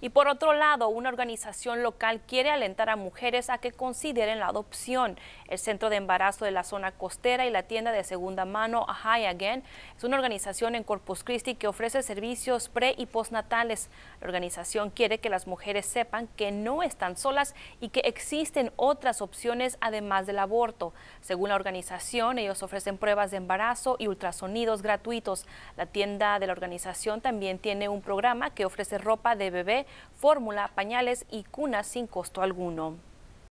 Y por otro lado, una organización local quiere alentar a mujeres a que consideren la adopción. El Centro de Embarazo de la Zona Costera y la tienda de segunda mano a Again es una organización en Corpus Christi que ofrece servicios pre y postnatales. La organización quiere que las mujeres sepan que no están solas y que existen otras opciones además del aborto. Según la organización, ellos ofrecen pruebas de embarazo y ultrasonidos gratuitos. La tienda de la organización también tiene un programa que ofrece ropa de bebé fórmula, pañales y cunas sin costo alguno.